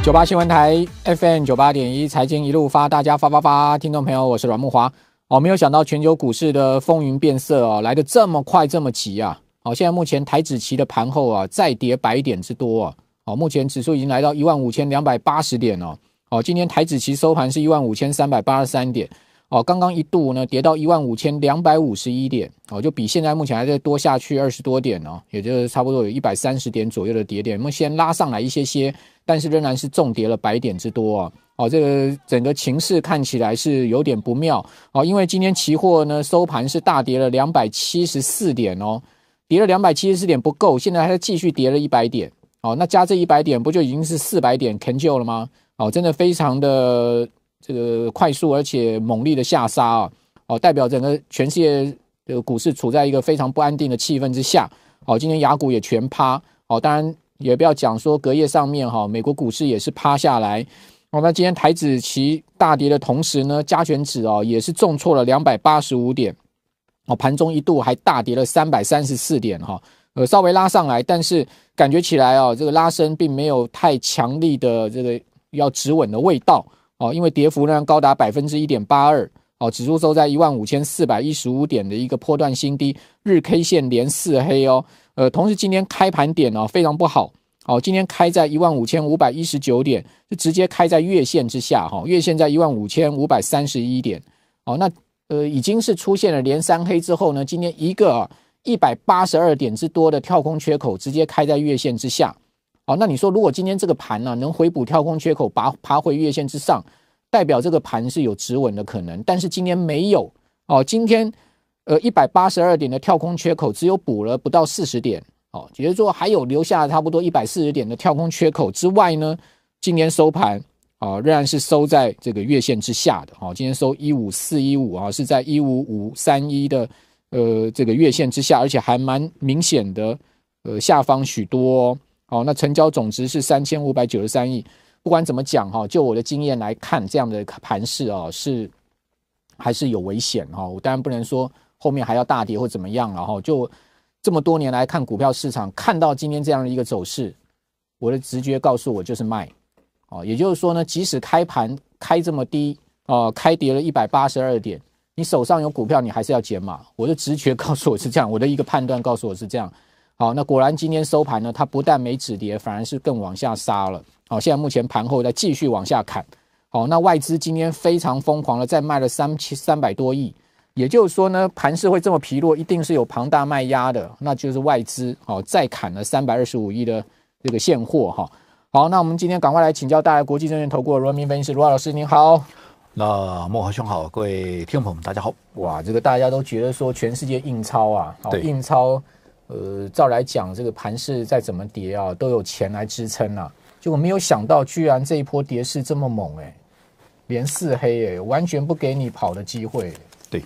九八新闻台 FM 九八点一，财经一路发，大家发发发！听众朋友，我是阮木华。哦，没有想到全球股市的风云变色哦，来的这么快，这么急啊！好，现在目前台指期的盘后啊，再跌百点之多啊！好，目前指数已经来到一万五千两百八十点了。好，今天台指期收盘是一万五千三百八十三点。哦，刚刚一度呢跌到一万五千两百五十一点，哦，就比现在目前还在多下去二十多点哦，也就是差不多有一百三十点左右的跌点。那么先拉上来一些些，但是仍然是重跌了百点之多啊！哦，这个整个情势看起来是有点不妙哦，因为今天期货呢收盘是大跌了两百七十四点哦，跌了两百七十四点不够，现在还在继续跌了一百点哦，那加这一百点不就已经是四百点 c a n j u 了吗？哦，真的非常的。这个快速而且猛烈的下杀啊，哦，代表整个全世界的股市处在一个非常不安定的气氛之下。好，今天雅股也全趴。好，当然也不要讲说隔夜上面哈，美国股市也是趴下来。我们今天台指其大跌的同时呢，加权指哦也是重挫了两百八十五点。哦，盘中一度还大跌了三百三十四点哈，呃，稍微拉上来，但是感觉起来哦，这个拉升并没有太强力的这个要止稳的味道。哦，因为跌幅呢高达百分之一点八二，哦，指数收在一万五千四百一十五点的一个破段新低，日 K 线连四黑哦，呃，同时今天开盘点呢非常不好，哦，今天开在一万五千五百一十九点，是直接开在月线之下哈，月线在一万五千五百三十一点，哦，那呃已经是出现了连三黑之后呢，今天一个一百八十二点之多的跳空缺口，直接开在月线之下。好，那你说如果今天这个盘呢，能回补跳空缺口，爬爬回月线之上，代表这个盘是有止稳的可能。但是今天没有哦，今天呃一百八十二点的跳空缺口，只有补了不到四十点哦，也就是说还有留下差不多一百四十点的跳空缺口之外呢。今天收盘啊，仍然是收在这个月线之下的哦，今天收一五四一五啊，是在一五五三一的呃这个月线之下，而且还蛮明显的呃下方许多。哦，那成交总值是三千五百九十三亿。不管怎么讲哈，就我的经验来看，这样的盘势啊，是还是有危险哈。我当然不能说后面还要大跌或怎么样了哈。就这么多年来看股票市场，看到今天这样的一个走势，我的直觉告诉我就是卖。哦，也就是说呢，即使开盘开这么低哦，开跌了一百八十二点，你手上有股票，你还是要减码。我的直觉告诉我是这样，我的一个判断告诉我是这样。好，那果然今天收盘呢，它不但没止跌，反而是更往下杀了。好，现在目前盘后在继续往下砍。好，那外资今天非常疯狂的在卖了三千三百多亿，也就是说呢，盘市会这么疲弱，一定是有庞大卖压的，那就是外资。哦再砍了三百二十五亿的这个现货哈。好，那我们今天赶快来请教大家国际证券投顾罗明分析师罗老师，您好。那莫河兄好，各位听众朋友们，大家好。哇，这个大家都觉得说全世界印钞啊，印钞。呃，照来讲，这个盘势再怎么跌啊，都有钱来支撑啊。就我没有想到，居然这一波跌势这么猛哎，连四黑哎，完全不给你跑的机会。对，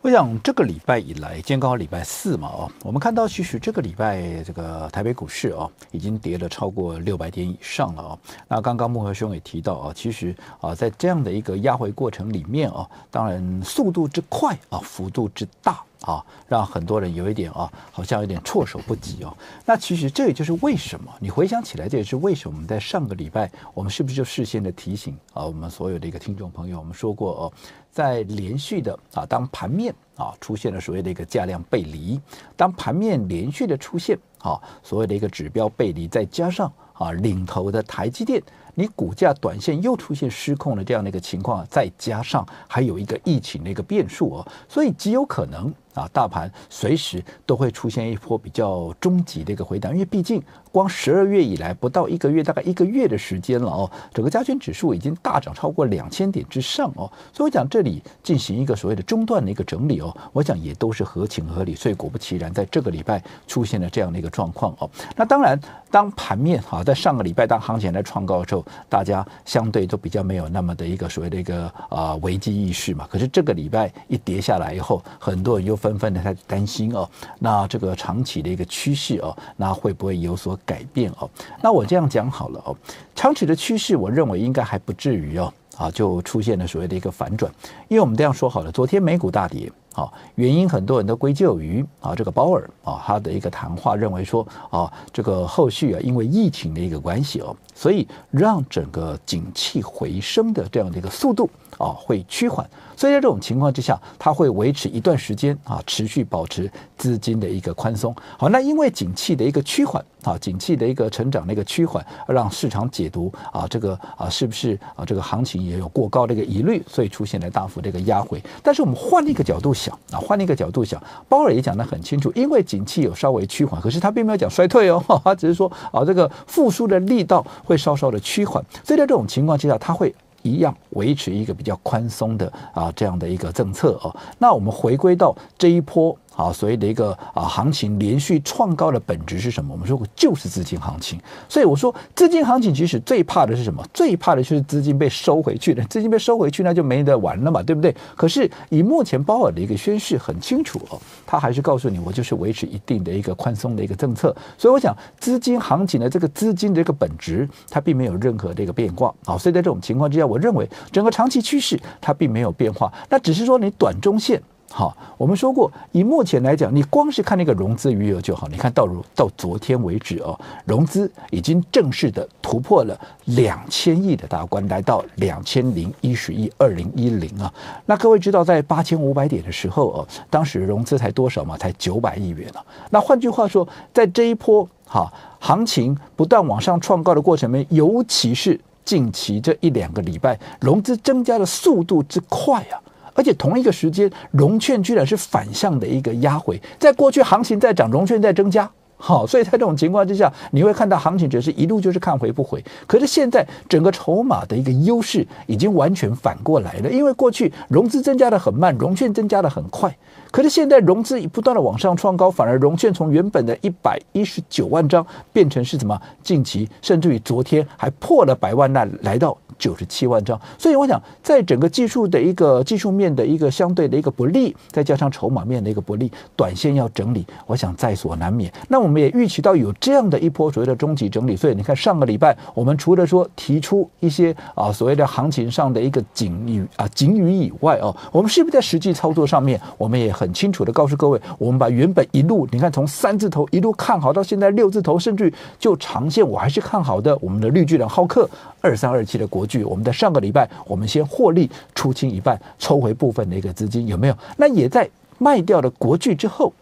我想这个礼拜以来，今天刚好礼拜四嘛啊，我们看到其实这个礼拜这个台北股市啊，已经跌了超过六百点以上了啊。那刚刚木和兄也提到啊，其实啊，在这样的一个压回过程里面啊，当然速度之快啊，幅度之大。啊，让很多人有一点啊，好像有点措手不及哦。那其实这也就是为什么你回想起来，这也是为什么我们在上个礼拜，我们是不是就事先的提醒啊，我们所有的一个听众朋友，我们说过哦，在连续的啊，当盘面啊出现了所谓的一个价量背离，当盘面连续的出现啊，所谓的一个指标背离，再加上啊领头的台积电，你股价短线又出现失控的这样的一个情况，再加上还有一个疫情的一个变数哦，所以极有可能。啊，大盘随时都会出现一波比较终极的一个回档，因为毕竟。光十二月以来不到一个月，大概一个月的时间了哦，整个加权指数已经大涨超过两千点之上哦，所以我讲这里进行一个所谓的中断的一个整理哦，我想也都是合情合理，所以果不其然，在这个礼拜出现了这样的一个状况哦。那当然，当盘面啊在上个礼拜当行情来创高的时候，大家相对都比较没有那么的一个所谓的一个啊危机意识嘛。可是这个礼拜一跌下来以后，很多人又纷纷的在担心哦，那这个长期的一个趋势哦，那会不会有所？改变哦，那我这样讲好了哦，长期的趋势我认为应该还不至于哦啊，就出现了所谓的一个反转，因为我们这样说好了，昨天美股大跌啊，原因很多人都归咎于啊这个鲍尔啊他的一个谈话，认为说啊这个后续啊因为疫情的一个关系哦，所以让整个景气回升的这样的一个速度啊会趋缓。所以在这种情况之下，它会维持一段时间啊，持续保持资金的一个宽松。好，那因为景气的一个趋缓啊，景气的一个成长的一个趋缓，让市场解读啊，这个啊，是不是啊，这个行情也有过高的一个疑虑，所以出现了大幅的一个压回。但是我们换一个角度想啊，换一个角度想，鲍尔也讲得很清楚，因为景气有稍微趋缓，可是他并没有讲衰退哦，他只是说啊，这个复苏的力道会稍稍的趋缓。所以在这种情况之下，它会。一样维持一个比较宽松的啊这样的一个政策哦，那我们回归到这一波。啊，所以的一个啊行情连续创高的本质是什么？我们说过，就是资金行情。所以我说，资金行情其实最怕的是什么？最怕的就是资金被收回去的，资金被收回去，那就没得玩了嘛，对不对？可是以目前鲍尔的一个宣示很清楚哦，他还是告诉你，我就是维持一定的一个宽松的一个政策。所以我想，资金行情的这个资金的一个本质，它并没有任何的一个变卦啊。所以在这种情况之下，我认为整个长期趋势它并没有变化，那只是说你短中线。好，我们说过，以目前来讲，你光是看那个融资余额就好，你看到如到昨天为止哦，融资已经正式的突破了两千亿的大关，来到两千零一十亿，二零一零啊。那各位知道，在八千五百点的时候哦，当时融资才多少嘛？才九百亿元呢。那换句话说，在这一波哈行情不断往上创高的过程里面，尤其是近期这一两个礼拜，融资增加的速度之快啊！而且同一个时间，融券居然是反向的一个压回。在过去行情在涨，融券在增加，好，所以在这种情况之下，你会看到行情只是一路就是看回不回。可是现在整个筹码的一个优势已经完全反过来了，因为过去融资增加的很慢，融券增加的很快。可是现在融资不断的往上创高，反而融券从原本的一百一十九万张变成是什么近期，甚至于昨天还破了百万那来到。九十七万张，所以我想，在整个技术的一个技术面的一个相对的一个不利，再加上筹码面的一个不利，短线要整理，我想在所难免。那我们也预期到有这样的一波所谓的中级整理，所以你看上个礼拜，我们除了说提出一些啊所谓的行情上的一个警语啊警语以外啊，我们是不是在实际操作上面，我们也很清楚的告诉各位，我们把原本一路你看从三字头一路看好到现在六字头，甚至就长线我还是看好的，我们的绿巨人浩克二三二七的国。据，我们在上个礼拜，我们先获利出清一半，抽回部分的一个资金，有没有？那也在卖掉了国剧之后，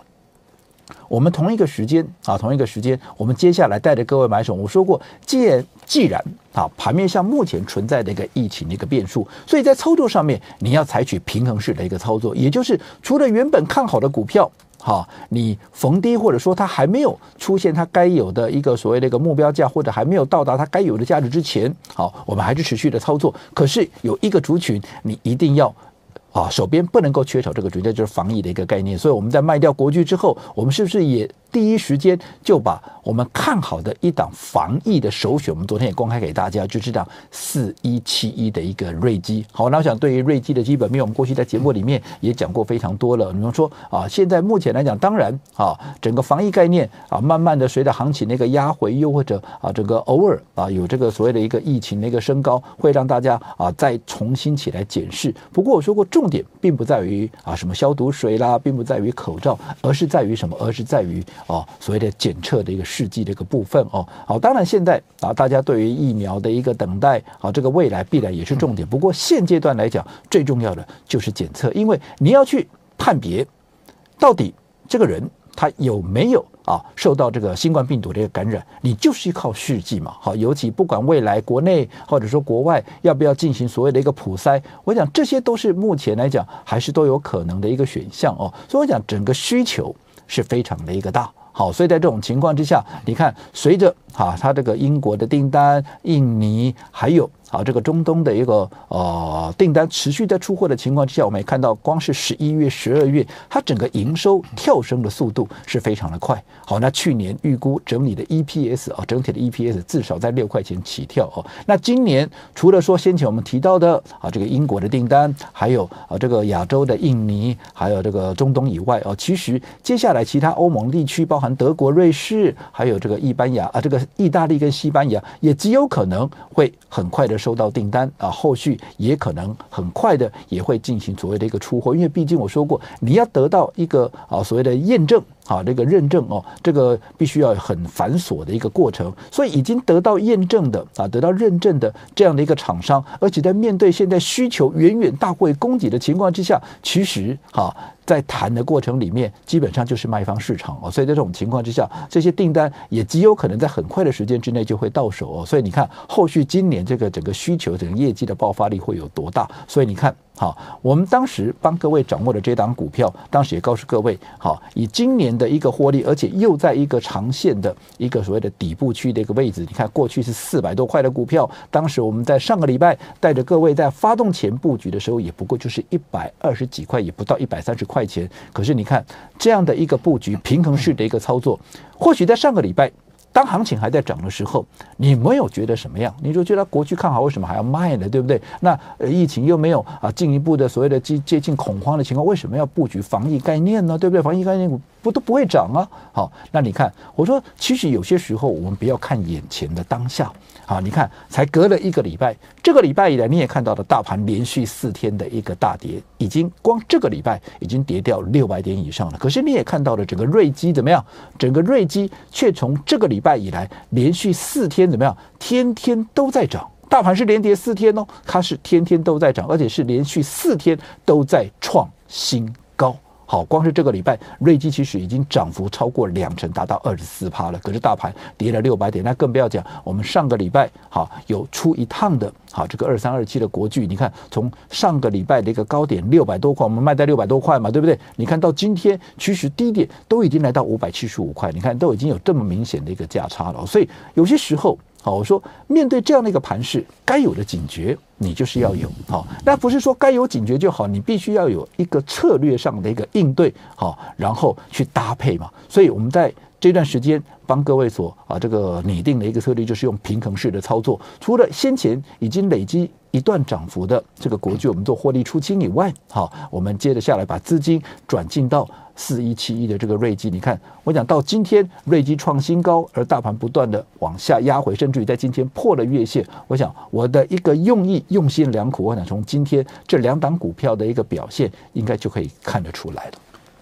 我们同一个时间啊，同一个时间，我们接下来带着各位买手，我说过，既然既然啊，盘面上目前存在的一个疫情的一个变数，所以在操作上面你要采取平衡式的一个操作，也就是除了原本看好的股票。好，你逢低或者说它还没有出现它该有的一个所谓的一个目标价，或者还没有到达它该有的价值之前，好，我们还是持续的操作。可是有一个族群，你一定要。啊，手边不能够缺少这个，绝对就是防疫的一个概念。所以我们在卖掉国剧之后，我们是不是也第一时间就把我们看好的一档防疫的首选？我们昨天也公开给大家，就是档四一七一的一个瑞基。好，那我想对于瑞基的基本面，我们过去在节目里面也讲过非常多了。你们说啊，现在目前来讲，当然啊，整个防疫概念啊，慢慢的随着行情那个压回，又或者啊，整个偶尔啊有这个所谓的一个疫情的一个升高，会让大家啊再重新起来检视。不过我说过。重点并不在于啊什么消毒水啦，并不在于口罩，而是在于什么？而是在于哦所谓的检测的一个试剂的一个部分哦。好，当然现在啊大家对于疫苗的一个等待，好这个未来必然也是重点。不过现阶段来讲，最重要的就是检测，因为你要去判别到底这个人他有没有。啊，受到这个新冠病毒的一个感染，你就是靠续剂嘛。好，尤其不管未来国内或者说国外要不要进行所谓的一个普筛，我想这些都是目前来讲还是都有可能的一个选项哦。所以，我讲整个需求是非常的一个大好。所以在这种情况之下，你看随着。啊，它这个英国的订单，印尼还有啊，这个中东的一个呃订单持续在出货的情况之下，我们也看到，光是十一月、十二月，它整个营收跳升的速度是非常的快。好，那去年预估整理的 EPS 啊，整体的 EPS 至少在六块钱起跳啊。那今年除了说先前我们提到的啊，这个英国的订单，还有啊这个亚洲的印尼，还有这个中东以外啊，其实接下来其他欧盟地区，包含德国、瑞士，还有这个西班牙啊，这个。意大利跟西班牙也极有可能会很快的收到订单啊，后续也可能很快的也会进行所谓的一个出货，因为毕竟我说过，你要得到一个啊所谓的验证。啊，这个认证哦，这个必须要很繁琐的一个过程，所以已经得到验证的啊，得到认证的这样的一个厂商，而且在面对现在需求远远大于供给的情况之下，其实哈，在谈的过程里面，基本上就是卖方市场哦，所以在这种情况之下，这些订单也极有可能在很快的时间之内就会到手哦，所以你看，后续今年这个整个需求整个业绩的爆发力会有多大？所以你看。好，我们当时帮各位掌握了这档股票，当时也告诉各位，好，以今年的一个获利，而且又在一个长线的一个所谓的底部区的一个位置。你看，过去是四百多块的股票，当时我们在上个礼拜带着各位在发动前布局的时候，也不过就是一百二十几块，也不到一百三十块钱。可是你看这样的一个布局平衡式的一个操作，或许在上个礼拜。当行情还在涨的时候，你没有觉得什么样？你就觉得国际看好，为什么还要卖呢？对不对？那疫情又没有啊，进一步的所谓的接接近恐慌的情况，为什么要布局防疫概念呢？对不对？防疫概念不都不会涨啊。好，那你看，我说其实有些时候我们不要看眼前的当下。好，你看，才隔了一个礼拜，这个礼拜以来，你也看到了大盘连续四天的一个大跌，已经光这个礼拜已经跌掉六百点以上了。可是你也看到了整个瑞基怎么样？整个瑞基却从这个礼拜以来连续四天怎么样？天天都在涨，大盘是连跌四天哦，它是天天都在涨，而且是连续四天都在创新。好，光是这个礼拜，瑞基其实已经涨幅超过两成，达到二十四趴了。可是大盘跌了六百点，那更不要讲。我们上个礼拜，好有出一趟的，好这个二三二七的国巨，你看从上个礼拜的一个高点六百多块，我们卖在六百多块嘛，对不对？你看到今天其实低点都已经来到五百七十五块，你看都已经有这么明显的一个价差了，所以有些时候。好，我说面对这样的一个盘势，该有的警觉你就是要有。好，那不是说该有警觉就好，你必须要有一个策略上的一个应对，好，然后去搭配嘛。所以我们在这段时间帮各位所啊这个拟定的一个策略，就是用平衡式的操作。除了先前已经累积。一段涨幅的这个国剧，我们做获利出清以外，好，我们接着下来把资金转进到四一七一的这个瑞基。你看，我讲到今天瑞基创新高，而大盘不断的往下压回，甚至于在今天破了月线。我想我的一个用意用心良苦，我想从今天这两档股票的一个表现，应该就可以看得出来了。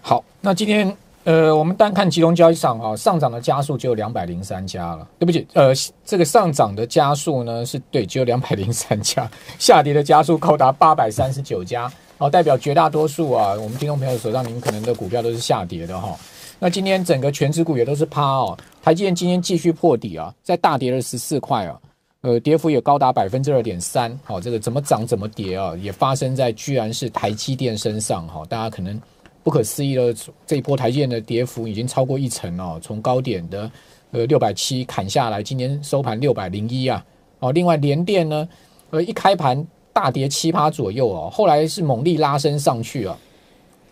好，那今天。呃，我们单看集中交易场啊，上涨的加速只有两百零三家了。对不起，呃，这个上涨的加速呢，是对只有两百零三家，下跌的加速高达八百三十九家。哦，代表绝大多数啊，我们听众朋友手上，您可能的股票都是下跌的哈。那今天整个全指股也都是趴哦。台积电今天继续破底啊，在大跌了十四块啊，呃，跌幅也高达百分之二点三。哦，这个怎么涨怎么跌啊，也发生在居然是台积电身上哈。大家可能。不可思议的这一波台建的跌幅已经超过一成哦，从高点的呃六百七砍下来，今天收盘六百零一啊哦，另外联电呢，呃一开盘大跌七趴左右哦，后来是猛力拉升上去啊，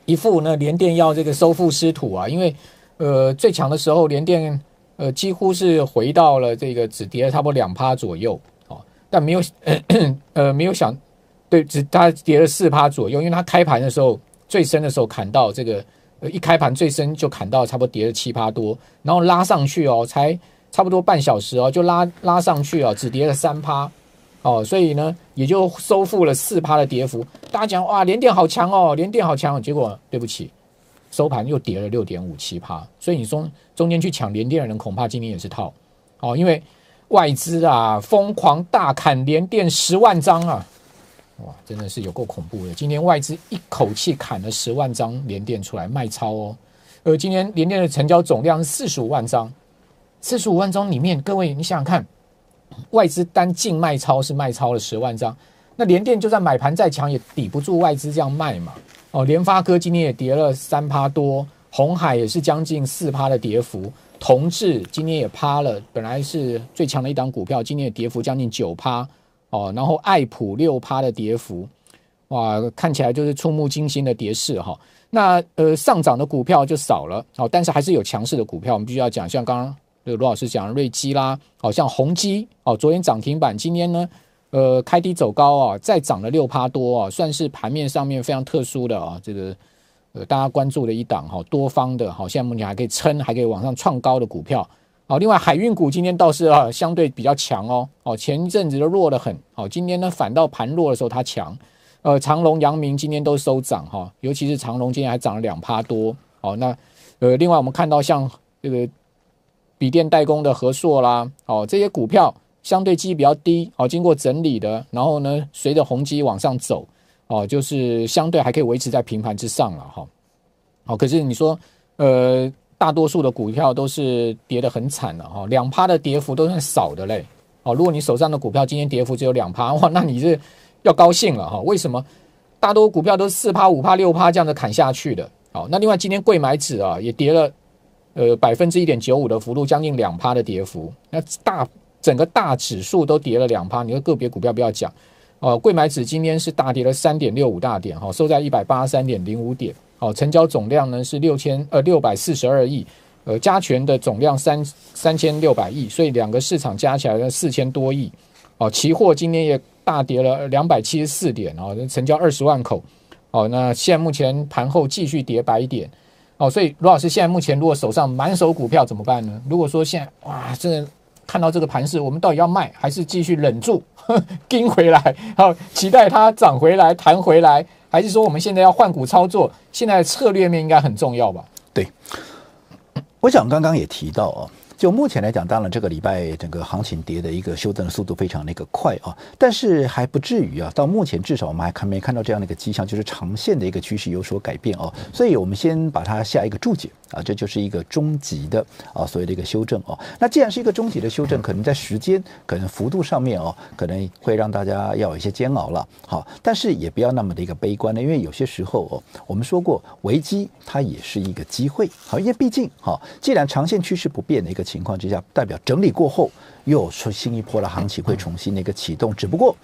一副呢联电要这个收复失土啊，因为呃最强的时候联电呃几乎是回到了这个只跌，了差不多两趴左右哦，但没有 呃没有想对只它跌了四趴左右，因为它开盘的时候。最深的时候砍到这个，一开盘最深就砍到差不多跌了七八多，然后拉上去哦，才差不多半小时哦，就拉拉上去哦，只跌了三趴哦，所以呢也就收复了四趴的跌幅。大家讲哇，连电好强哦，连电好强，结果对不起，收盘又跌了六点五七趴。所以你说中间去抢连电的人，恐怕今天也是套哦，因为外资啊疯狂大砍连电十万张啊。哇，真的是有够恐怖的！今天外资一口气砍了十万张联电出来卖超哦。呃，今天联电的成交总量是四十五万张，四十五万张里面，各位你想想看，外资单净卖超是卖超了十万张，那联电就算买盘再强，也抵不住外资这样卖嘛。哦，联发科今天也跌了三趴多，红海也是将近四趴的跌幅，同志今天也趴了，本来是最强的一档股票，今天也跌幅将近九趴。哦，然后爱普六趴的跌幅，哇，看起来就是触目惊心的跌势哈。那呃，上涨的股票就少了，好，但是还是有强势的股票，我们必须要讲，像刚刚那罗老师讲，瑞基啦，哦，像宏基，哦，昨天涨停板，今天呢，呃，开低走高啊，再涨了六趴多啊，算是盘面上面非常特殊的啊，这个呃，大家关注的一档哈，多方的好，现在目前还可以撑，还可以往上创高的股票。好，另外海运股今天倒是啊相对比较强哦，哦前一阵子都弱得很，好今天呢反倒盘弱的时候它强，呃长隆、阳明今天都收涨哈，尤其是长隆今天还涨了两趴多，哦那呃另外我们看到像这个笔电代工的和硕啦，哦这些股票相对基比较低，哦经过整理的，然后呢随着宏基往上走，哦就是相对还可以维持在平盘之上了哈，好可是你说呃。大多数的股票都是跌得很惨了哈，两趴的跌幅都算少的嘞，哦，如果你手上的股票今天跌幅只有两趴，哇，那你是要高兴了哈。为什么大多股票都是四趴、五趴、六趴这样子砍下去的？好，那另外今天贵买指啊也跌了，呃，百分之一点九五的幅度，将近两趴的跌幅。那大整个大指数都跌了两趴，你说个别股票不要讲，哦，贵买指今天是大跌了三点六五大点哈，收在一百八十三点零五点。好，成交总量呢是六千呃六百四十二亿，呃加权的总量三三千六百亿，所以两个市场加起来呢四千多亿。哦，期货今天也大跌了两百七十四点哦，成交二十万口。哦，那现在目前盘后继续跌百点。哦，所以罗老师现在目前如果手上满手股票怎么办呢？如果说现在哇，真的。看到这个盘势，我们到底要卖，还是继续忍住 盯回来？好，期待它涨回来、弹回来，还是说我们现在要换股操作？现在策略面应该很重要吧？对，我想刚刚也提到啊，就目前来讲，当然这个礼拜整个行情跌的一个修正的速度非常那个快啊，但是还不至于啊。到目前至少我们还看没看到这样的一个迹象，就是长线的一个趋势有所改变哦。所以我们先把它下一个注解。啊，这就是一个终极的啊，所谓的一个修正啊。那既然是一个终极的修正，可能在时间、可能幅度上面哦，可能会让大家要有一些煎熬了。好，但是也不要那么的一个悲观的，因为有些时候哦，我们说过，危机它也是一个机会。好，因为毕竟哈，既然长线趋势不变的一个情况之下，代表整理过后，又出新一波的行情会重新的一个启动，只不过。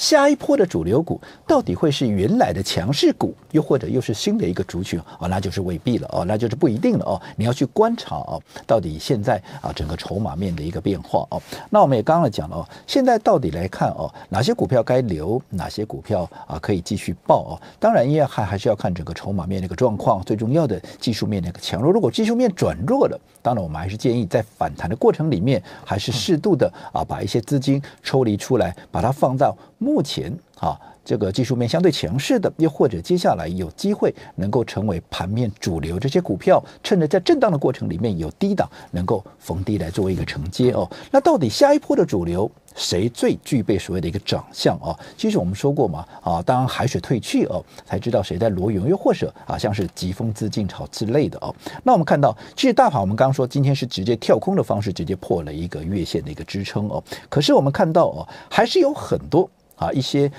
下一波的主流股到底会是原来的强势股，又或者又是新的一个族群？哦，那就是未必了哦，那就是不一定了哦。你要去观察哦，到底现在啊整个筹码面的一个变化哦。那我们也刚刚讲了哦，现在到底来看哦，哪些股票该留，哪些股票啊可以继续报哦？当然，也还还是要看整个筹码面的一个状况，最重要的技术面的一个强弱。如果技术面转弱了，当然我们还是建议在反弹的过程里面，还是适度的啊把一些资金抽离出来，把它放到。目前啊，这个技术面相对强势的，又或者接下来有机会能够成为盘面主流，这些股票趁着在震荡的过程里面有低档，能够逢低来作为一个承接哦。那到底下一波的主流谁最具备所谓的一个长相啊？其实我们说过嘛，啊，当海水退去哦，才知道谁在裸泳。又或者啊，像是疾风资金潮之类的哦。那我们看到，其实大盘我们刚刚说，今天是直接跳空的方式，直接破了一个月线的一个支撑哦。可是我们看到哦，还是有很多。啊，一些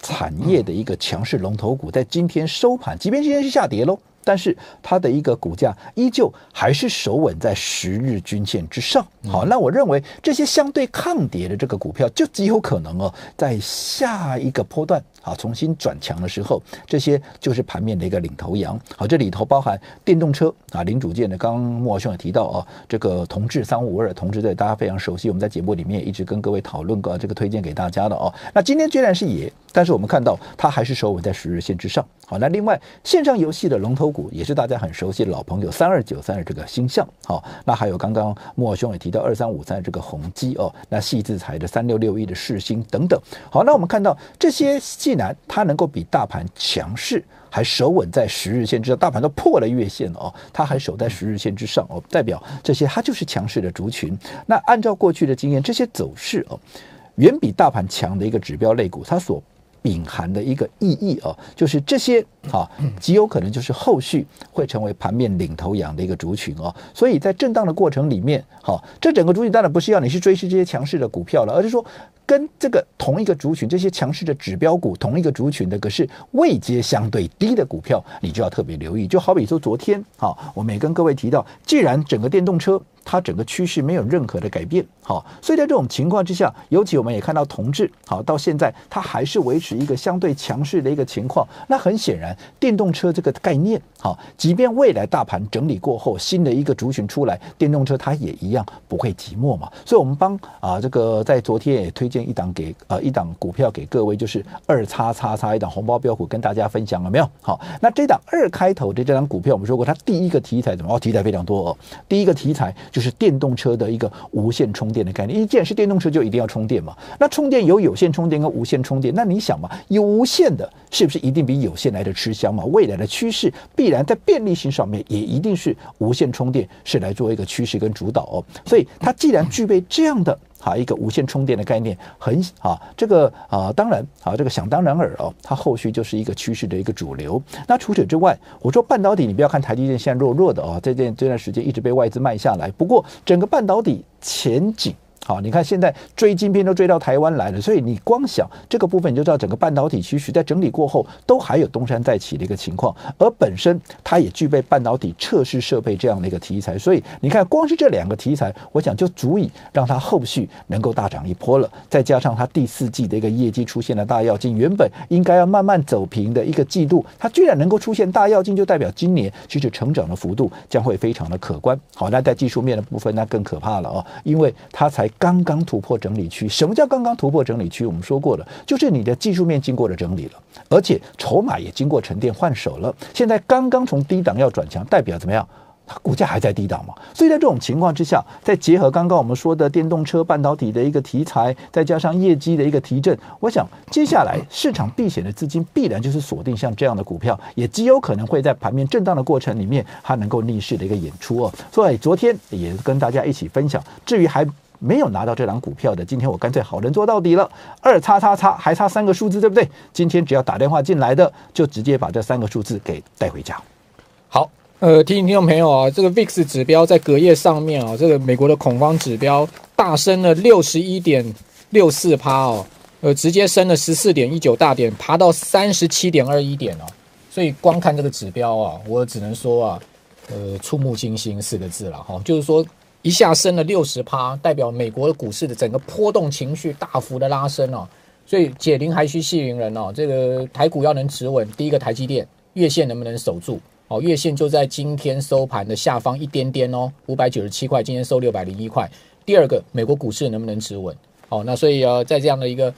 产业的一个强势龙头股，在今天收盘，即便今天是下跌喽，但是它的一个股价依旧还是守稳在十日均线之上。好，那我认为这些相对抗跌的这个股票，就极有可能哦，在下一个波段。好，重新转强的时候，这些就是盘面的一个领头羊。好，这里头包含电动车啊，零组件的。刚刚莫兄也提到哦，这个同志三五五二，同志在大家非常熟悉，我们在节目里面也一直跟各位讨论过，这个推荐给大家的哦。那今天虽然是也，但是我们看到它还是收尾在十日线之上。好，那另外线上游戏的龙头股也是大家很熟悉的老朋友三二九三的这个星象。好，那还有刚刚莫兄也提到二三五三这个宏基哦，那细字材的三六六一的世星等等。好，那我们看到这些信。它能够比大盘强势，还守稳在十日线，知道大盘都破了月线了哦，它还守在十日线之上哦，代表这些它就是强势的族群。那按照过去的经验，这些走势哦，远比大盘强的一个指标类股，它所隐含的一个意义哦，就是这些啊，极有可能就是后续会成为盘面领头羊的一个族群哦。所以在震荡的过程里面，好，这整个主体当然不是要你去追击这些强势的股票了，而是说。跟这个同一个族群，这些强势的指标股，同一个族群的可是位阶相对低的股票，你就要特别留意。就好比说，昨天哈，我们也跟各位提到，既然整个电动车。它整个趋势没有任何的改变，好，所以在这种情况之下，尤其我们也看到同志，好，到现在它还是维持一个相对强势的一个情况。那很显然，电动车这个概念，好，即便未来大盘整理过后，新的一个族群出来，电动车它也一样不会寂寞嘛。所以，我们帮啊这个在昨天也推荐一档给啊一档股票给各位，就是二叉叉叉一档红包标股，跟大家分享了没有？好，那这档二开头的这档股票，我们说过它第一个题材怎么？哦，题材非常多，哦。第一个题材就。就是电动车的一个无线充电的概念，一既然是电动车，就一定要充电嘛。那充电有有线充电跟无线充电，那你想嘛，有无线的，是不是一定比有线来的吃香嘛？未来的趋势必然在便利性上面，也一定是无线充电是来做一个趋势跟主导哦。所以它既然具备这样的。好一个无线充电的概念，很好。这个啊，当然啊，这个想当然尔哦，它后续就是一个趋势的一个主流。那除此之外，我说半导体，你不要看台积电现在弱弱的哦，在这这段时间一直被外资卖下来。不过整个半导体前景。好，你看现在追金片都追到台湾来了，所以你光想这个部分，你就知道整个半导体其实，在整理过后，都还有东山再起的一个情况，而本身它也具备半导体测试设备这样的一个题材，所以你看，光是这两个题材，我想就足以让它后续能够大涨一波了。再加上它第四季的一个业绩出现了大跃进，原本应该要慢慢走平的一个季度，它居然能够出现大跃进，就代表今年其实成长的幅度将会非常的可观。好，那在技术面的部分，那更可怕了啊，因为它才。刚刚突破整理区，什么叫刚刚突破整理区？我们说过了，就是你的技术面经过了整理了，而且筹码也经过沉淀换手了。现在刚刚从低档要转强，代表怎么样？它股价还在低档嘛？所以在这种情况之下，再结合刚刚我们说的电动车、半导体的一个题材，再加上业绩的一个提振，我想接下来市场避险的资金必然就是锁定像这样的股票，也极有可能会在盘面震荡的过程里面，它能够逆势的一个演出哦。所以昨天也跟大家一起分享，至于还。没有拿到这档股票的，今天我干脆好人做到底了。二叉叉叉还差三个数字，对不对？今天只要打电话进来的，就直接把这三个数字给带回家。好，呃，听醒听众朋友啊，这个 VIX 指标在隔夜上面啊，这个美国的恐慌指标大升了六十一点六四趴哦，呃，直接升了十四点一九大点，爬到三十七点二一点哦。所以光看这个指标啊，我只能说啊，呃，触目惊心四个字了哈，就是说。一下升了六十趴，代表美国股市的整个波动情绪大幅的拉升哦，所以解铃还需系铃人哦。这个台股要能持稳，第一个台积电月线能不能守住？哦，月线就在今天收盘的下方一点点哦，五百九十七块，今天收六百零一块。第二个，美国股市能不能持稳？哦，那所以要在这样的一个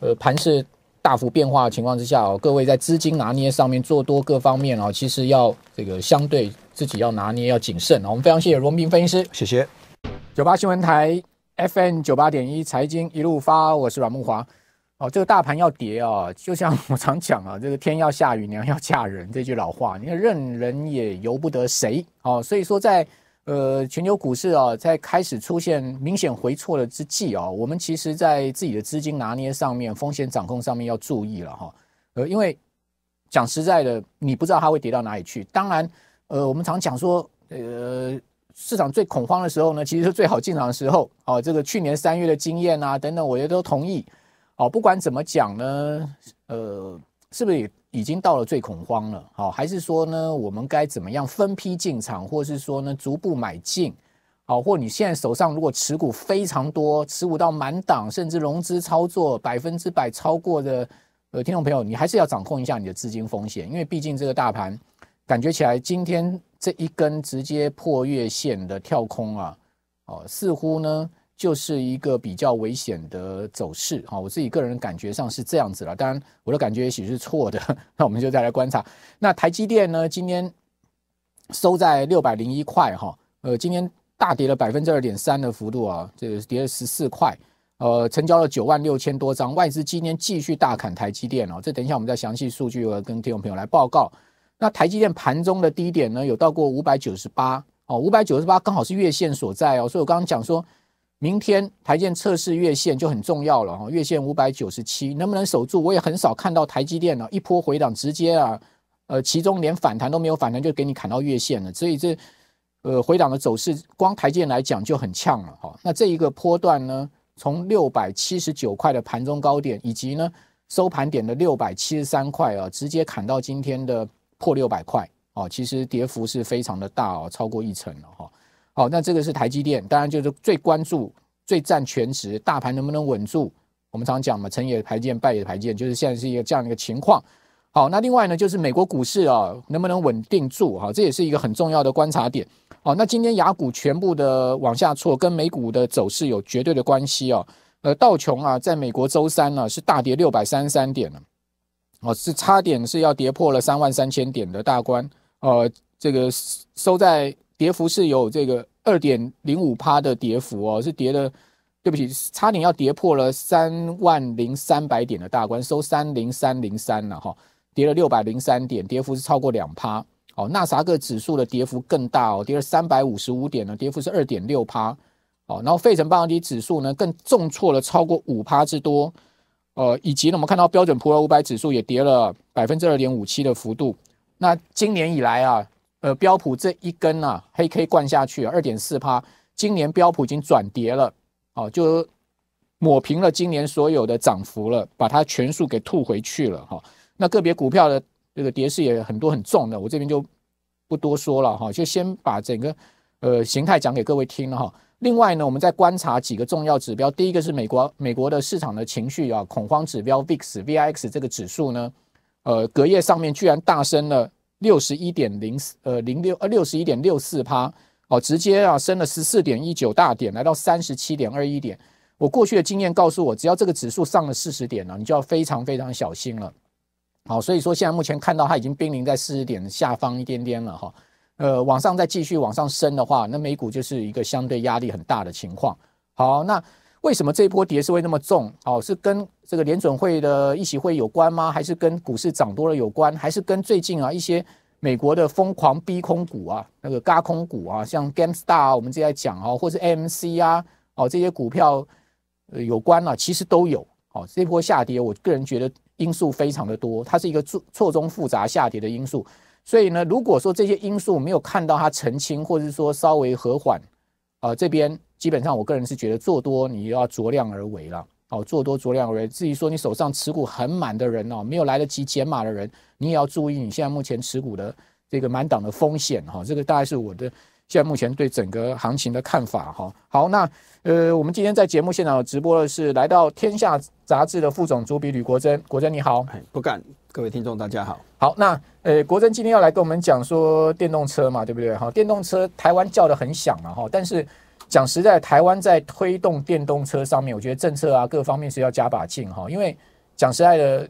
呃盘势大幅变化的情况之下哦，各位在资金拿捏上面做多各方面啊，其实要这个相对。自己要拿捏，要谨慎我们非常谢谢荣斌分析师，谢谢。九八新闻台 F N 九八点一，财经一路发，我是阮慕华。哦，这个大盘要跌啊，就像我常讲啊，这个天要下雨，娘要嫁人，这句老话，你看任人也由不得谁。哦，所以说在呃全球股市啊，在开始出现明显回错了之际啊，我们其实在自己的资金拿捏上面、风险掌控上面要注意了哈。呃，因为讲实在的，你不知道它会跌到哪里去，当然。呃，我们常讲说，呃，市场最恐慌的时候呢，其实是最好进场的时候。哦，这个去年三月的经验啊，等等，我也都同意。哦，不管怎么讲呢，呃，是不是已经到了最恐慌了？好，还是说呢，我们该怎么样分批进场，或是说呢，逐步买进？好，或你现在手上如果持股非常多，持股到满档，甚至融资操作百分之百超过的，呃，听众朋友，你还是要掌控一下你的资金风险，因为毕竟这个大盘。感觉起来，今天这一根直接破月线的跳空啊，哦，似乎呢就是一个比较危险的走势啊。我自己个人感觉上是这样子了，当然我的感觉也许是错的，那我们就再来观察。那台积电呢，今天收在六百零一块哈，呃，今天大跌了百分之二点三的幅度啊，这跌了十四块，呃，成交了九万六千多张，外资今天继续大砍台积电哦，这等一下我们再详细数据跟听众朋友来报告。那台积电盘中的低点呢，有到过五百九十八哦，五百九十八刚好是月线所在哦，所以我刚刚讲说，明天台建测试月线就很重要了哦，月线五百九十七能不能守住？我也很少看到台积电啊、一波回档直接啊，呃，其中连反弹都没有，反弹就给你砍到月线了，所以这呃回档的走势，光台建来讲就很呛了哈。那这一个波段呢，从六百七十九块的盘中高点，以及呢收盘点的六百七十三块啊，直接砍到今天的。破六百块哦，其实跌幅是非常的大哦，超过一成了哈。好，那这个是台积电，当然就是最关注、最占全值大盘能不能稳住。我们常讲嘛，成也排建，败也排建，就是现在是一个这样的一个情况。好，那另外呢，就是美国股市啊，能不能稳定住哈？这也是一个很重要的观察点。好，那今天雅股全部的往下挫，跟美股的走势有绝对的关系哦。呃，道琼啊，在美国周三呢是大跌六百三十三点了。哦，是差点是要跌破了三万三千点的大关，呃，这个收在跌幅是有这个二点零五趴的跌幅哦，是跌了，对不起，差点要跌破了三万零三百点的大关，收三零三零三了哈，跌了六百零三点，跌幅是超过两趴。哦，纳萨克指数的跌幅更大哦，跌了三百五十五点呢，跌幅是二点六趴。哦，然后费城半导体指数呢更重挫了超过五趴之多。呃，以及呢，我们看到标准普尔五百指数也跌了百分之二点五七的幅度。那今年以来啊，呃，标普这一根啊黑 K 灌下去二点四趴，今年标普已经转跌了，哦，就抹平了今年所有的涨幅了，把它全数给吐回去了哈。那个别股票的这个跌势也很多很重的，我这边就不多说了哈，就先把整个呃形态讲给各位听了哈。另外呢，我们在观察几个重要指标，第一个是美国美国的市场的情绪啊，恐慌指标 VIX VIX 这个指数呢，呃，隔夜上面居然大升了六十一点零四呃零六呃六十一点六四帕哦，直接啊升了十四点一九大点，来到三十七点二一点。我过去的经验告诉我，只要这个指数上了四十点呢，你就要非常非常小心了。好，所以说现在目前看到它已经濒临在四十点下方一点点了哈。呃，往上再继续往上升的话，那美股就是一个相对压力很大的情况。好，那为什么这一波跌势会那么重？哦，是跟这个联准会的一席会有关吗？还是跟股市涨多了有关？还是跟最近啊一些美国的疯狂逼空股啊，那个轧空股啊，像 Gamestar 啊，我们正在讲啊，或是 AMC 啊，哦这些股票呃有关啊，其实都有。哦，这波下跌，我个人觉得因素非常的多，它是一个错错综复杂下跌的因素。所以呢，如果说这些因素没有看到它澄清，或者是说稍微和缓，啊，这边基本上我个人是觉得做多你要酌量而为啦。好，做多酌量而为。至于说你手上持股很满的人哦，没有来得及减码的人，你也要注意你现在目前持股的这个满档的风险哈。这个大概是我的现在目前对整个行情的看法哈。好，那呃，我们今天在节目现场直播的是来到天下杂志的副总主笔吕国珍，国珍你好。不敢。各位听众大家好。好，那。呃，国珍今天要来跟我们讲说电动车嘛，对不对哈？电动车台湾叫的很响嘛哈，但是讲实在，台湾在推动电动车上面，我觉得政策啊各方面是要加把劲哈。因为讲实在的，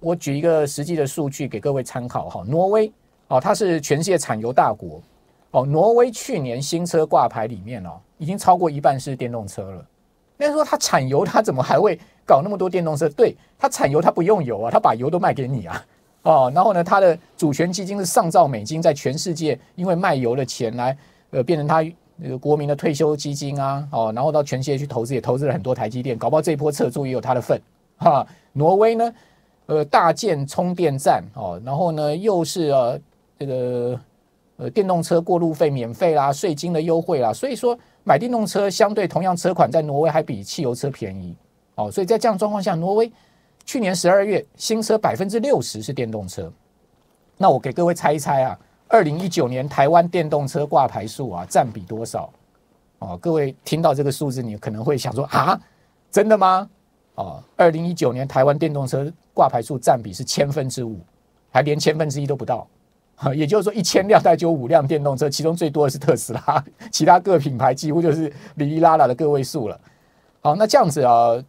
我举一个实际的数据给各位参考哈。挪威哦，它是全世界产油大国哦。挪威去年新车挂牌里面哦，已经超过一半是电动车了。那时候它产油，它怎么还会搞那么多电动车？对，它产油它不用油啊，它把油都卖给你啊。哦，然后呢，它的主权基金是上兆美金，在全世界因为卖油的钱来，呃，变成它国民的退休基金啊，哦，然后到全世界去投资，也投资了很多台积电，搞不好这一波撤出也有他的份，哈。挪威呢，呃，大建充电站，哦，然后呢，又是呃这个呃电动车过路费免费啦，税金的优惠啦，所以说买电动车相对同样车款在挪威还比汽油车便宜，哦，所以在这样状况下，挪威。去年十二月，新车百分之六十是电动车。那我给各位猜一猜啊，二零一九年台湾电动车挂牌数啊占比多少？哦，各位听到这个数字，你可能会想说啊，真的吗？哦，二零一九年台湾电动车挂牌数占比是千分之五，还连千分之一都不到。也就是说，一千辆带就有五辆电动车，其中最多的是特斯拉，其他各品牌几乎就是哩哩拉拉的个位数了。好，那这样子啊。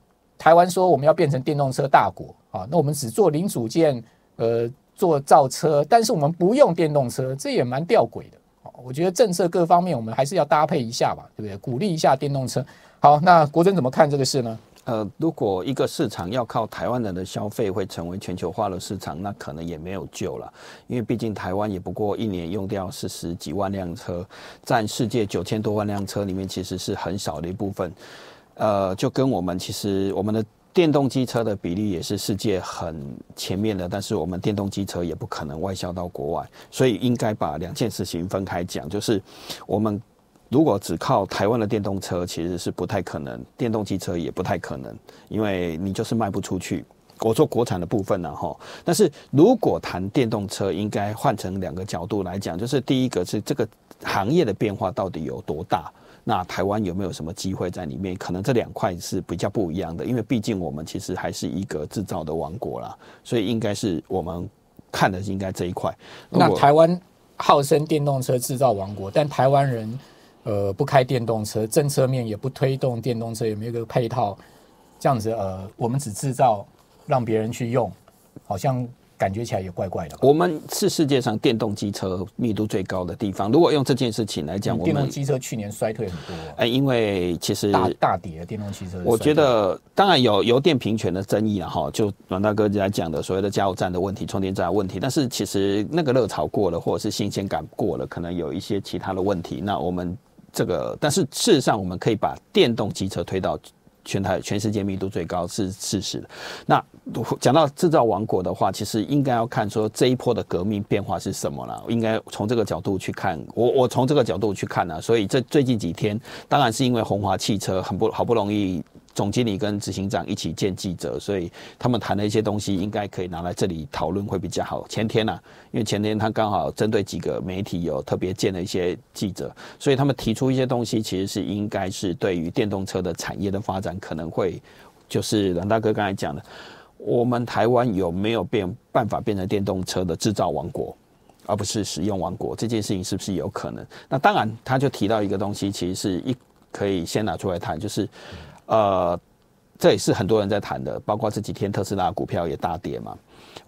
台湾说我们要变成电动车大国啊，那我们只做零组件，呃，做造车，但是我们不用电动车，这也蛮吊诡的。我觉得政策各方面我们还是要搭配一下吧，对不对？鼓励一下电动车。好，那国珍怎么看这个事呢？呃，如果一个市场要靠台湾人的消费会成为全球化的市场，那可能也没有救了，因为毕竟台湾也不过一年用掉是十几万辆车，占世界九千多万辆车里面其实是很少的一部分。呃，就跟我们其实我们的电动机车的比例也是世界很前面的，但是我们电动机车也不可能外销到国外，所以应该把两件事情分开讲，就是我们如果只靠台湾的电动车其实是不太可能，电动机车也不太可能，因为你就是卖不出去。我做国产的部分呢哈，但是如果谈电动车，应该换成两个角度来讲，就是第一个是这个行业的变化到底有多大。那台湾有没有什么机会在里面？可能这两块是比较不一样的，因为毕竟我们其实还是一个制造的王国啦，所以应该是我们看的是应该这一块。那台湾号称电动车制造王国，但台湾人呃不开电动车，政策面也不推动电动车，也没有个配套，这样子呃，我们只制造让别人去用，好像。感觉起来也怪怪的。我们是世界上电动机车密度最高的地方。如果用这件事情来讲，电动机车去年衰退很多。哎，因为其实大大跌，电动汽车。我觉得当然有油电平权的争议了哈。就阮大哥在讲的所谓的加油站的问题、充电站的问题，但是其实那个热潮过了，或者是新鲜感过了，可能有一些其他的问题。那我们这个，但是事实上我们可以把电动机车推到全台、全世界密度最高是事实的。那。讲到制造王国的话，其实应该要看说这一波的革命变化是什么了。应该从这个角度去看。我我从这个角度去看呢，所以这最近几天，当然是因为红华汽车很不好不容易，总经理跟执行长一起见记者，所以他们谈的一些东西，应该可以拿来这里讨论会比较好。前天呢，因为前天他刚好针对几个媒体有特别见了一些记者，所以他们提出一些东西，其实是应该是对于电动车的产业的发展，可能会就是阮大哥刚才讲的。我们台湾有没有变办法变成电动车的制造王国，而不是使用王国？这件事情是不是有可能？那当然，他就提到一个东西，其实是一可以先拿出来谈，就是呃，这也是很多人在谈的，包括这几天特斯拉股票也大跌嘛。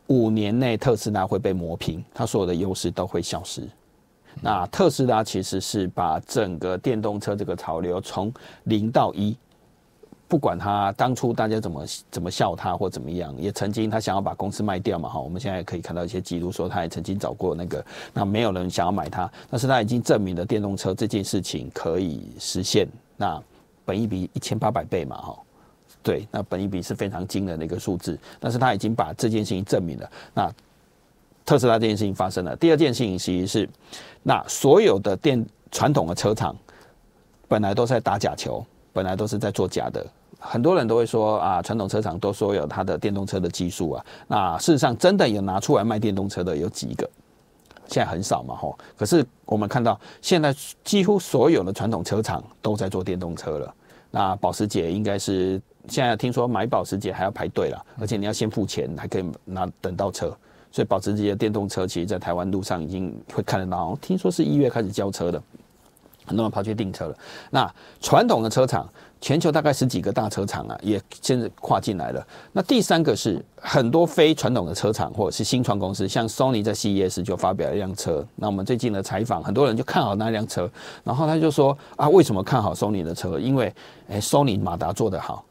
五年内特斯拉会被磨平，它所有的优势都会消失。那特斯拉其实是把整个电动车这个潮流从零到一。不管他当初大家怎么怎么笑他或怎么样，也曾经他想要把公司卖掉嘛，哈，我们现在可以看到一些记录说，他也曾经找过那个，那没有人想要买他，但是他已经证明了电动车这件事情可以实现。那本一比一千八百倍嘛，哈，对，那本一比是非常惊人的一个数字，但是他已经把这件事情证明了。那特斯拉这件事情发生了，第二件事情其实是，那所有的电传统的车厂本来都在打假球。本来都是在做假的，很多人都会说啊，传统车厂都说有它的电动车的技术啊，那事实上真的有拿出来卖电动车的有几个，现在很少嘛吼。可是我们看到现在几乎所有的传统车厂都在做电动车了。那保时捷应该是现在听说买保时捷还要排队了，而且你要先付钱，还可以拿等到车。所以保时捷的电动车其实，在台湾路上已经会看得到，听说是一月开始交车的。很多人跑去订车了。那传统的车厂，全球大概十几个大车厂啊，也现在跨进来了。那第三个是很多非传统的车厂或者是新创公司，像 Sony 在 CES 就发表了一辆车。那我们最近的采访，很多人就看好那辆车。然后他就说啊，为什么看好 Sony 的车？因为哎，，Sony 马达做得好。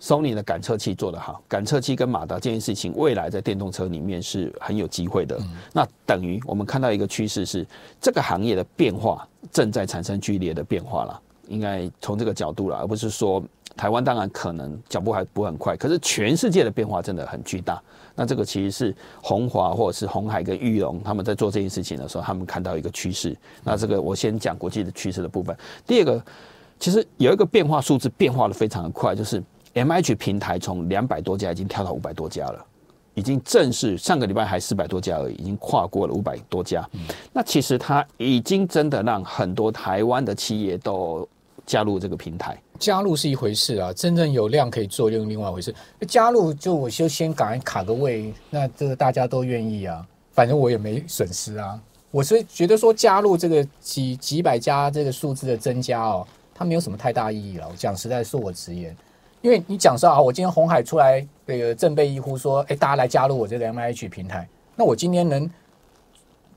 Sony 的感测器做得好，感测器跟马达这件事情，未来在电动车里面是很有机会的。那等于我们看到一个趋势是，这个行业的变化正在产生剧烈的变化了。应该从这个角度了，而不是说台湾当然可能脚步还不很快，可是全世界的变化真的很巨大。那这个其实是红华或者是红海跟玉龙他们在做这件事情的时候，他们看到一个趋势。那这个我先讲国际的趋势的部分。第二个，其实有一个变化数字变化的非常的快，就是。M H 平台从两百多家已经跳到五百多家了，已经正式上个礼拜还四百多家而已，已经跨过了五百多家。那其实它已经真的让很多台湾的企业都加入这个平台。加入是一回事啊，真正有量可以做又另外一回事。加入就我就先赶卡个位，那这个大家都愿意啊，反正我也没损失啊。我是觉得说加入这个几几百家这个数字的增加哦，它没有什么太大意义了。我讲实在，恕我直言。因为你讲说啊，我今天红海出来，那个正被一呼说，哎，大家来加入我这个 M I H 平台。那我今天能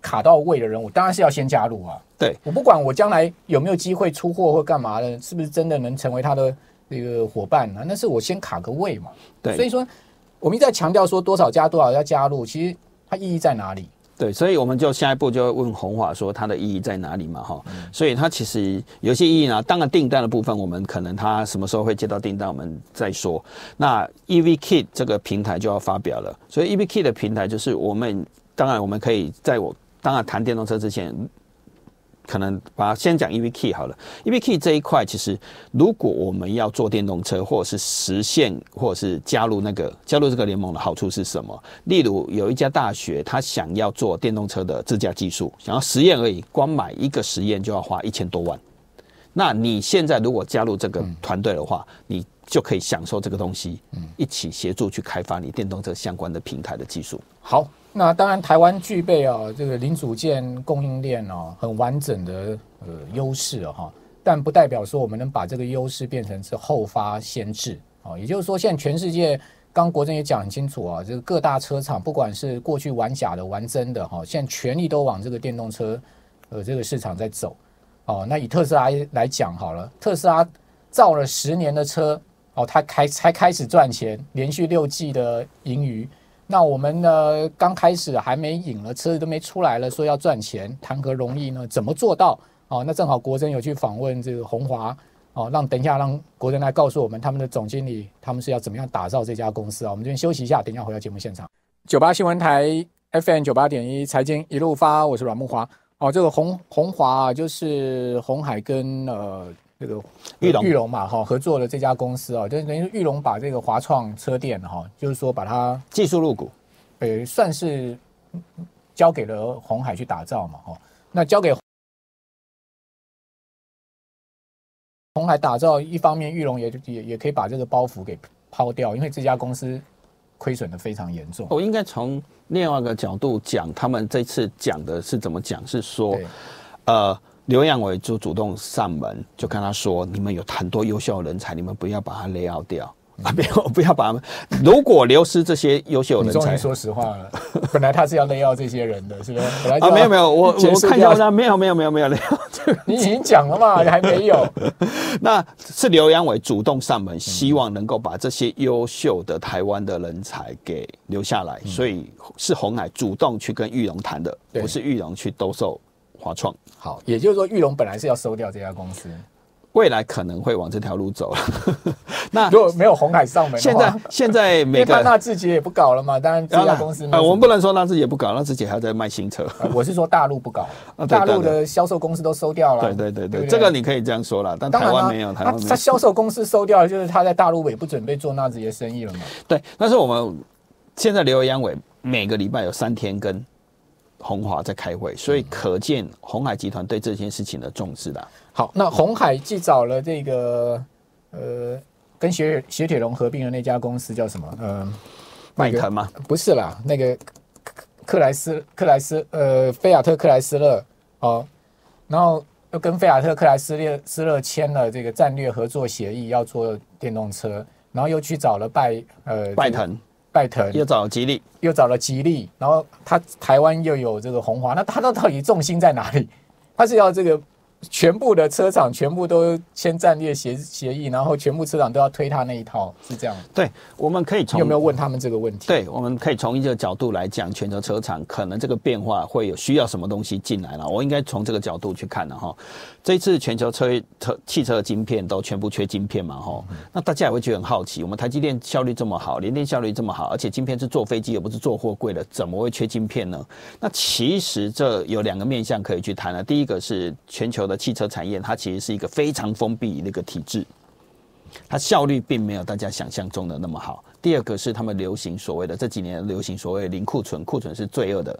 卡到位的人，我当然是要先加入啊。对我不管我将来有没有机会出货或干嘛的，是不是真的能成为他的那个伙伴呢？那是我先卡个位嘛。对，所以说我们一直在强调说多少加多少要加入，其实它意义在哪里？对，所以我们就下一步就要问红华说它的意义在哪里嘛？哈，所以它其实有些意义呢。当然订单的部分，我们可能它什么时候会接到订单，我们再说。那 EV Kit 这个平台就要发表了，所以 EV Kit 的平台就是我们，当然我们可以在我当然谈电动车之前。可能把它先讲 EVK 好了。EVK 这一块，其实如果我们要做电动车，或者是实现，或者是加入那个加入这个联盟的好处是什么？例如有一家大学，他想要做电动车的自驾技术，想要实验而已，光买一个实验就要花一千多万。那你现在如果加入这个团队的话，你就可以享受这个东西，一起协助去开发你电动车相关的平台的技术。好。那当然，台湾具备啊这个零组件供应链哦很完整的呃优势哈，但不代表说我们能把这个优势变成是后发先至啊。也就是说，现在全世界刚国政也讲很清楚啊，就是各大车厂不管是过去玩假的、玩真的哈，现在全力都往这个电动车呃这个市场在走。哦，那以特斯拉来讲好了，特斯拉造了十年的车哦，它开才开始赚钱，连续六季的盈余。那我们呢？刚开始还没引了车都没出来了，说要赚钱，谈何容易呢？怎么做到？哦，那正好国珍有去访问这个红华，哦，让等一下让国珍来告诉我们他们的总经理，他们是要怎么样打造这家公司啊？我们这边休息一下，等一下回到节目现场。九八新闻台 FM 九八点一，财经一路发，我是阮木华。哦，这个红红华就是红海跟呃。这个玉龙玉龙嘛哈，合作了这家公司啊，就等于玉龙把这个华创车店哈，就是说把它技术入股，呃，算是交给了红海去打造嘛哈。那交给红海打造，一方面玉龙也也也可以把这个包袱给抛掉，因为这家公司亏损的非常严重。我应该从另外一个角度讲，他们这次讲的是怎么讲，是说呃。刘洋伟就主动上门，就跟他说：“你们有很多优秀人才，你们不要把他累耗掉啊！不 要不要把他们。如果流失这些优秀人才，你终于说实话了。本来他是要累耗这些人的，是不是？啊，没有没有，我我看一下没有没有没有没有你已经讲了嘛，你还没有。那是刘洋伟主动上门，希望能够把这些优秀的台湾的人才给留下来。所以是红海主动去跟玉荣谈的，不是玉荣去兜售华创。”好，也就是说，玉龙本来是要收掉这家公司，未来可能会往这条路走了。那如果没有红海上门，现在现在美纳自己也不搞了嘛？当然，这家公司啊，我们不能说纳自己不搞，纳自己还在卖新车。我是说大陆不搞，大陆的销售公司都收掉了。对对对对，这个你可以这样说了。但台湾没有，台湾他销售公司收掉了，就是他在大陆也不准备做纳自己的生意了嘛？对。但是我们现在刘洋伟每个礼拜有三天跟。红华在开会，所以可见红海集团对这件事情的重视啦。好，那红海既找了这个呃，跟雪雪铁龙合并的那家公司叫什么？嗯，迈腾吗？不是啦，那个克莱斯克莱斯呃，菲亚特克莱斯勒哦，然后又跟菲亚特克莱斯勒斯勒签了这个战略合作协议，要做电动车，然后又去找了拜呃，拜腾。拜腾又找了吉利，又找了吉利，然后他台湾又有这个红华，那他那到底重心在哪里？他是要这个。全部的车厂全部都签战略协协议，然后全部车厂都要推他那一套，是这样。对，我们可以。从有没有问他们这个问题？对，我们可以从一个角度来讲，全球车厂可能这个变化会有需要什么东西进来了，我应该从这个角度去看了哈。这次全球车车汽车的晶片都全部缺晶片嘛哈，那大家也会觉得很好奇，我们台积电效率这么好，联电效率这么好，而且晶片是坐飞机也不是坐货柜的，怎么会缺晶片呢？那其实这有两个面向可以去谈了，第一个是全球的。汽车产业它其实是一个非常封闭的一个体制，它效率并没有大家想象中的那么好。第二个是他们流行所谓的这几年流行所谓零库存，库存是罪恶的。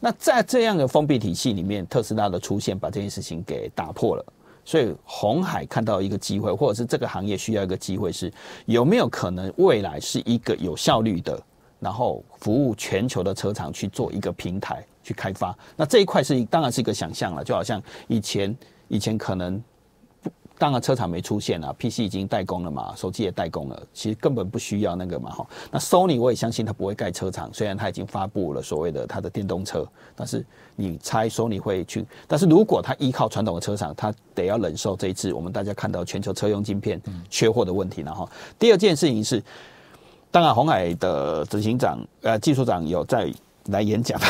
那在这样的封闭体系里面，特斯拉的出现把这件事情给打破了。所以红海看到一个机会，或者是这个行业需要一个机会，是有没有可能未来是一个有效率的，然后服务全球的车厂去做一个平台？去开发，那这一块是当然是一个想象了，就好像以前以前可能，当然车厂没出现啊，PC 已经代工了嘛，手机也代工了，其实根本不需要那个嘛哈。那 Sony 我也相信他不会盖车厂，虽然他已经发布了所谓的他的电动车，但是你猜 Sony 会去？但是如果他依靠传统的车厂，他得要忍受这一次我们大家看到全球车用晶片缺货的问题然哈。第二件事情是，当然红海的执行长呃技术长有在。来演讲，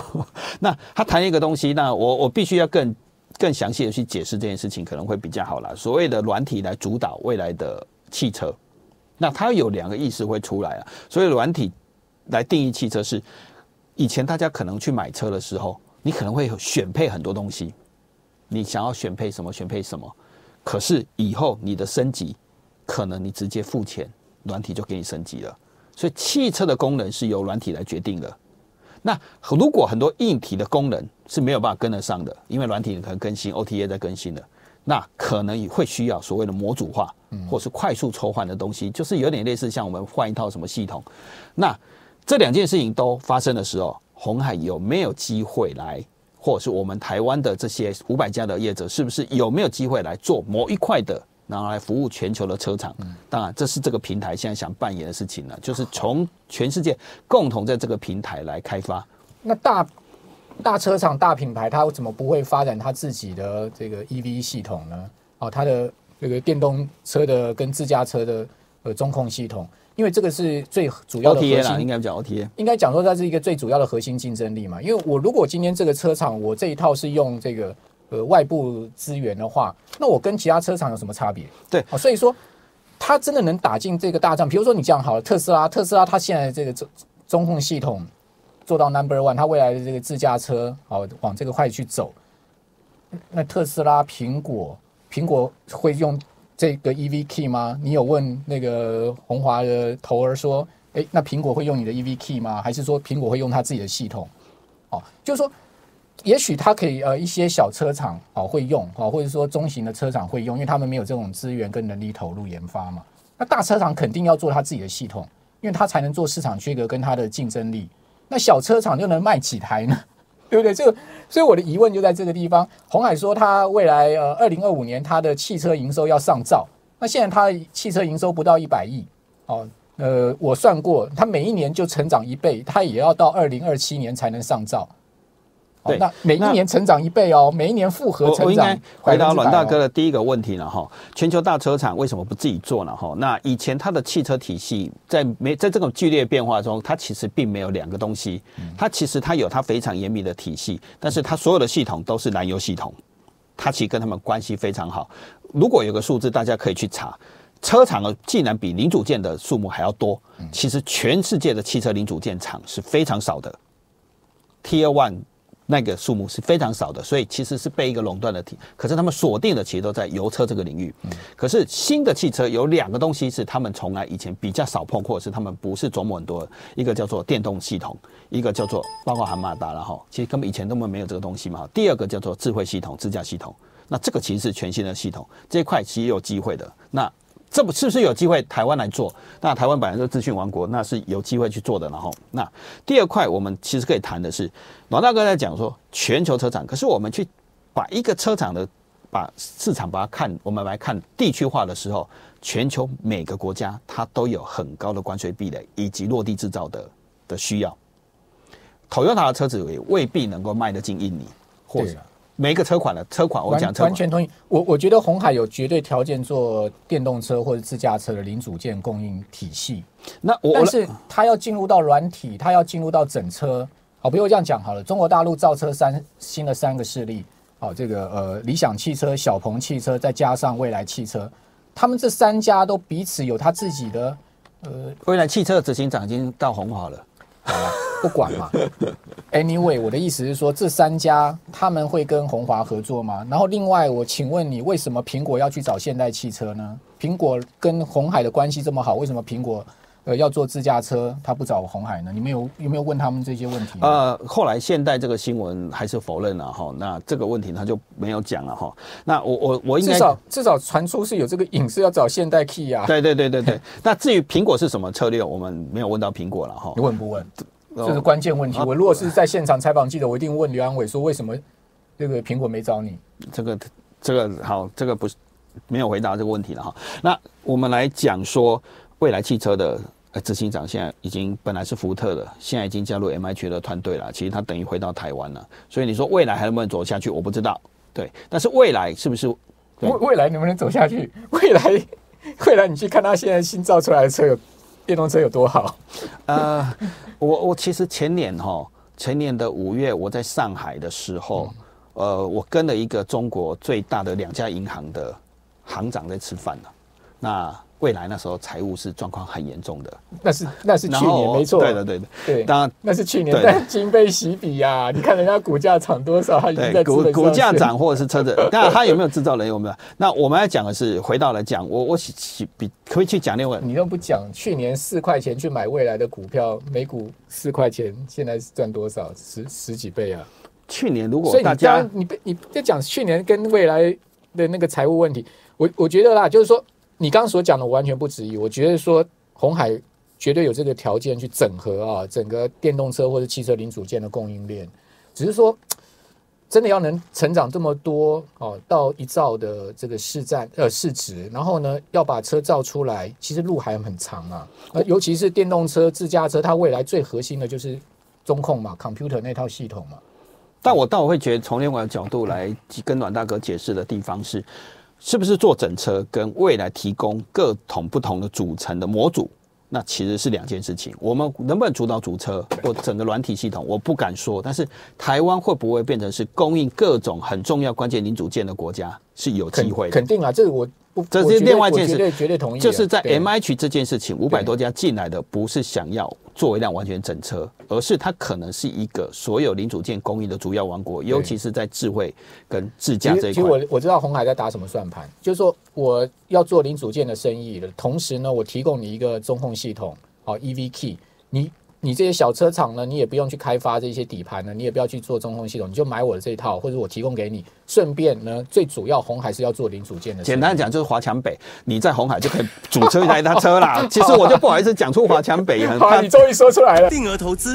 那他谈一个东西，那我我必须要更更详细的去解释这件事情，可能会比较好了。所谓的软体来主导未来的汽车，那它有两个意思会出来啊。所以软体来定义汽车是以前大家可能去买车的时候，你可能会选配很多东西，你想要选配什么选配什么，可是以后你的升级，可能你直接付钱，软体就给你升级了。所以汽车的功能是由软体来决定的。那如果很多硬体的功能是没有办法跟得上的，因为软体可能更新，OTA 在更新的，那可能会需要所谓的模组化，或是快速筹换的东西，就是有点类似像我们换一套什么系统。那这两件事情都发生的时候，红海有没有机会来，或者是我们台湾的这些五百家的业者，是不是有没有机会来做某一块的？然后来服务全球的车厂，当然这是这个平台现在想扮演的事情了，就是从全世界共同在这个平台来开发。那大大车厂、大品牌，它怎么不会发展它自己的这个 EV 系统呢？哦，它的这个电动车的跟自驾车的呃中控系统，因为这个是最主要的核心，应该讲 O T 应该讲说它是一个最主要的核心竞争力嘛？因为我如果今天这个车厂，我这一套是用这个。呃，外部资源的话，那我跟其他车厂有什么差别？对，所以说他真的能打进这个大战？比如说你讲好了，特斯拉，特斯拉它现在这个中中控系统做到 number one，它未来的这个自驾车，好往这个块去走。那特斯拉、苹果，苹果会用这个 EVK 吗？你有问那个红华的头儿说，哎，那苹果会用你的 EVK 吗？还是说苹果会用它自己的系统？哦，就是说。也许它可以呃一些小车厂哦会用哈，或者说中型的车厂会用，因为他们没有这种资源跟能力投入研发嘛。那大车厂肯定要做他自己的系统，因为他才能做市场区隔跟他的竞争力。那小车厂又能卖几台呢？对不对？这个所以我的疑问就在这个地方。红海说他未来呃二零二五年他的汽车营收要上兆，那现在他汽车营收不到一百亿哦。呃，我算过，他每一年就成长一倍，他也要到二零二七年才能上兆。对，那每一年成长一倍哦，每一年复合成长。我回答阮大哥的第一个问题了哈。全球大车厂为什么不自己做呢？哈，那以前它的汽车体系在没在这种剧烈变化中，它其实并没有两个东西。它其实它有它非常严密的体系，但是它所有的系统都是燃油系统。它其实跟他们关系非常好。如果有个数字，大家可以去查，车厂的竟然比零组件的数目还要多。其实全世界的汽车零组件厂是非常少的。T one 那个数目是非常少的，所以其实是被一个垄断的体。可是他们锁定的其实都在油车这个领域。可是新的汽车有两个东西是他们从来以前比较少碰，或者是他们不是琢磨很多。一个叫做电动系统，一个叫做包括含马达了哈。其实根本以前都没有这个东西嘛。第二个叫做智慧系统、自驾系统，那这个其实是全新的系统，这块其实有机会的。那。这不是不是有机会台湾来做？那台湾本来是资讯王国，那是有机会去做的。然后，那第二块我们其实可以谈的是，王大哥在讲说全球车厂，可是我们去把一个车厂的把市场把它看，我们来看地区化的时候，全球每个国家它都有很高的关税壁垒以及落地制造的的需要。Toyota 的车子也未必能够卖得进印尼，者。每一个车款了，车款我讲完全同意，我我觉得红海有绝对条件做电动车或者自驾车的零组件供应体系。那我但是他要进入到软体，他要进入到整车。好，不用这样讲好了，中国大陆造车三新的三个势力，好，这个呃理想汽车、小鹏汽车，再加上未来汽车，他们这三家都彼此有他自己的呃。未来汽车的执行长已经到红海了。好了，不管嘛。Anyway，我的意思是说，这三家他们会跟红华合作吗？然后，另外我请问你，为什么苹果要去找现代汽车呢？苹果跟红海的关系这么好，为什么苹果？呃，要做自驾车，他不找红海呢？你们有有没有问他们这些问题？呃，后来现代这个新闻还是否认了哈，那这个问题他就没有讲了哈。那我我我应该至少至少传出是有这个隐私要找现代 Key 啊。对对对对对。那至于苹果是什么策略，我们没有问到苹果了哈。问不问？这是关键问题。我如果是在现场采访记者，我一定问刘安伟说为什么这个苹果没找你。这个这个好，这个不是没有回答这个问题了哈。那我们来讲说。未来汽车的呃执行长现在已经本来是福特的，现在已经加入 M I H 的团队了。其实他等于回到台湾了，所以你说未来还能不能走下去？我不知道。对，但是未来是不是？未未来能不能走下去？未来，未来你去看他现在新造出来的车，电动车有多好？呃，我我其实前年哈，前年的五月我在上海的时候，呃，我跟了一个中国最大的两家银行的行长在吃饭呢。那未来那时候财务是状况很严重的，那是那是去年没错，对的对的对。当然那是去年，但今非昔比呀！你看人家股价涨多少，他已经在股股价涨或者是车子，那 它有没有制造人有没有？那我们要讲的是，回到来讲我我喜喜比可以去讲另外，你又不讲去年四块钱去买未来的股票，每股四块钱，现在是赚多少？十十几倍啊！去年如果所以你讲你你别讲去年跟未来的那个财务问题，我我觉得啦，就是说。你刚刚所讲的，完全不质疑。我觉得说，红海绝对有这个条件去整合啊，整个电动车或者汽车零组件的供应链。只是说，真的要能成长这么多哦，到一兆的这个市占呃市值，然后呢，要把车造出来，其实路还很长啊。尤其是电动车、自驾车，它未来最核心的就是中控嘛，computer 那套系统嘛。但我倒会觉得，从另外角度来跟阮大哥解释的地方是。是不是做整车跟未来提供各种不同的组成的模组，那其实是两件事情。我们能不能主导主车或整个软体系统，我不敢说。但是台湾会不会变成是供应各种很重要关键零组件的国家，是有机会。肯定啊，这个我。这是另外一件事，绝对同意。就是在 M H 这件事情，五百多家进来的不是想要做一辆完全整车，而是它可能是一个所有零组件供应的主要王国，尤其是在智慧跟智驾这一块。其实我我知道红海在打什么算盘，就是说我要做零组件的生意的同时呢，我提供你一个中控系统，好 E V key，你。你这些小车厂呢，你也不用去开发这些底盘呢，你也不要去做中控系统，你就买我的这一套，或者我提供给你。顺便呢，最主要红海是要做零组件的。简单讲就是华强北，你在红海就可以组车一台大车啦。其实我就不好意思讲出华强北，好，你终于说出来了，定额投资。